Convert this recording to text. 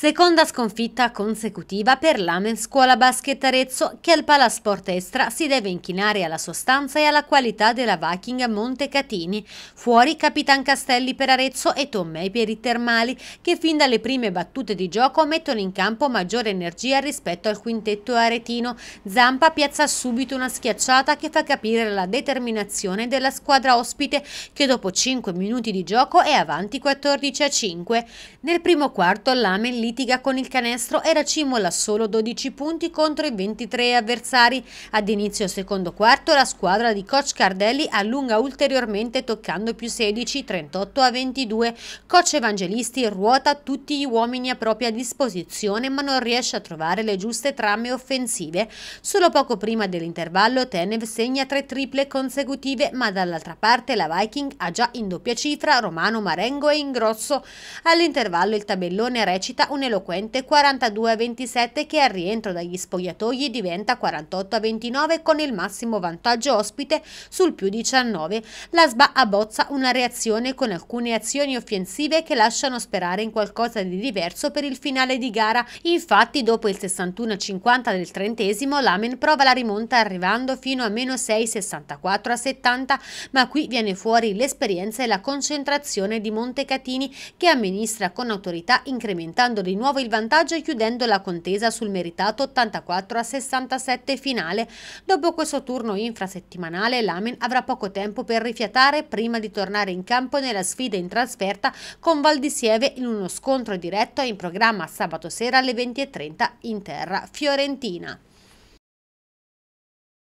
Seconda sconfitta consecutiva per l'Amen Scuola Basket Arezzo che al Palasport Estra si deve inchinare alla sostanza e alla qualità della Viking Montecatini. Fuori Capitan Castelli per Arezzo e Tommei per i Termali che fin dalle prime battute di gioco mettono in campo maggiore energia rispetto al quintetto aretino. Zampa piazza subito una schiacciata che fa capire la determinazione della squadra ospite che dopo 5 minuti di gioco è avanti 14 a 5. Nel primo quarto l'Amen litiga con il canestro e racimola solo 12 punti contro i 23 avversari. Ad inizio secondo quarto la squadra di coach Cardelli allunga ulteriormente toccando più 16, 38 a 22. Coach Evangelisti ruota tutti gli uomini a propria disposizione ma non riesce a trovare le giuste trame offensive. Solo poco prima dell'intervallo Tenev segna tre triple consecutive ma dall'altra parte la Viking ha già in doppia cifra Romano Marengo e Ingrosso. All'intervallo il tabellone recita un eloquente 42 a 27 che al rientro dagli spogliatoi diventa 48 a 29 con il massimo vantaggio ospite sul più 19. La SBA abbozza una reazione con alcune azioni offensive che lasciano sperare in qualcosa di diverso per il finale di gara. Infatti dopo il 61 a 50 del trentesimo Lamen prova la rimonta arrivando fino a meno 6 64 a 70 ma qui viene fuori l'esperienza e la concentrazione di Montecatini che amministra con autorità incrementando portando di nuovo il vantaggio e chiudendo la contesa sul meritato 84 a 67 finale. Dopo questo turno infrasettimanale l'Amen avrà poco tempo per rifiatare prima di tornare in campo nella sfida in trasferta con Val di Sieve in uno scontro diretto in programma sabato sera alle 20.30 in terra fiorentina.